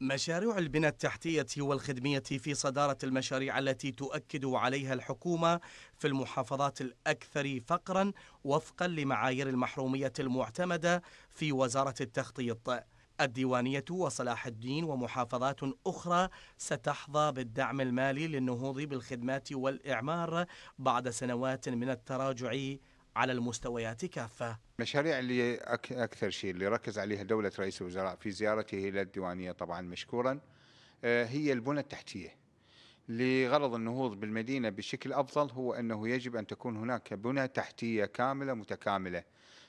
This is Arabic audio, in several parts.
مشاريع البنى التحتية والخدمية في صدارة المشاريع التي تؤكد عليها الحكومة في المحافظات الأكثر فقرا وفقا لمعايير المحرومية المعتمدة في وزارة التخطيط الديوانية وصلاح الدين ومحافظات أخرى ستحظى بالدعم المالي للنهوض بالخدمات والإعمار بعد سنوات من التراجع على المستويات كافة المشاريع اللي أكثر شيء اللي ركز عليها دولة رئيس الوزراء في زيارته إلى الديوانية طبعا مشكورا آه، هي البنى التحتية لغرض النهوض بالمدينة بشكل أفضل هو أنه يجب أن تكون هناك بنى تحتية كاملة متكاملة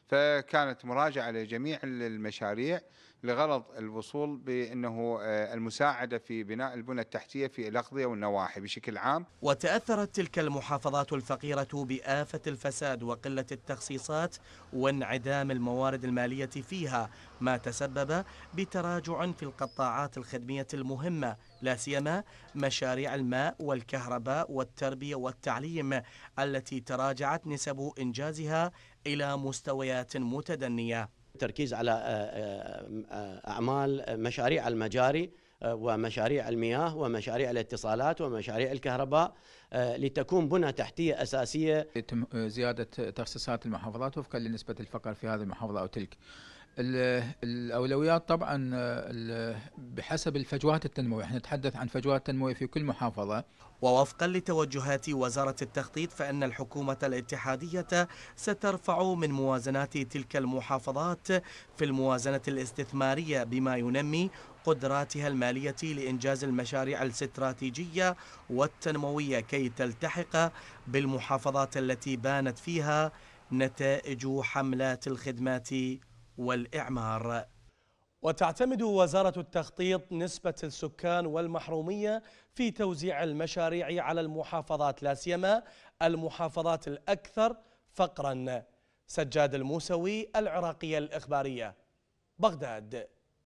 فكانت مراجعه لجميع المشاريع لغرض الوصول بانه آه، المساعده في بناء البنى التحتيه في الاقضيه والنواحي بشكل عام. وتاثرت تلك المحافظات الفقيره بافه الفساد وقله التخصيصات وانعدام الموارد الماليه فيها، ما تسبب بتراجع في القطاعات الخدميه المهمه لا سيما مشاريع الماء والكهرباء والتربيه والتعليم التي تراجعت نسب انجازها إلى مستويات متدنية التركيز على آه، آه، أعمال مشاريع المجاري آه، ومشاريع المياه ومشاريع الاتصالات ومشاريع الكهرباء لتكون بنى تحتية أساسية يتم زيادة تخصيصات المحافظات وفقا لنسبة الفقر في هذه المحافظة أو تلك الاولويات طبعا بحسب الفجوات التنمويه، احنا نتحدث عن فجوات تنمويه في كل محافظه. ووفقا لتوجهات وزاره التخطيط فان الحكومه الاتحاديه سترفع من موازنات تلك المحافظات في الموازنه الاستثماريه بما ينمي قدراتها المالية لإنجاز المشاريع الاستراتيجية والتنموية كي تلتحق بالمحافظات التي بانت فيها نتائج حملات الخدمات والإعمار وتعتمد وزارة التخطيط نسبة السكان والمحرومية في توزيع المشاريع على المحافظات لا سيما المحافظات الأكثر فقرا سجاد الموسوي العراقية الإخبارية بغداد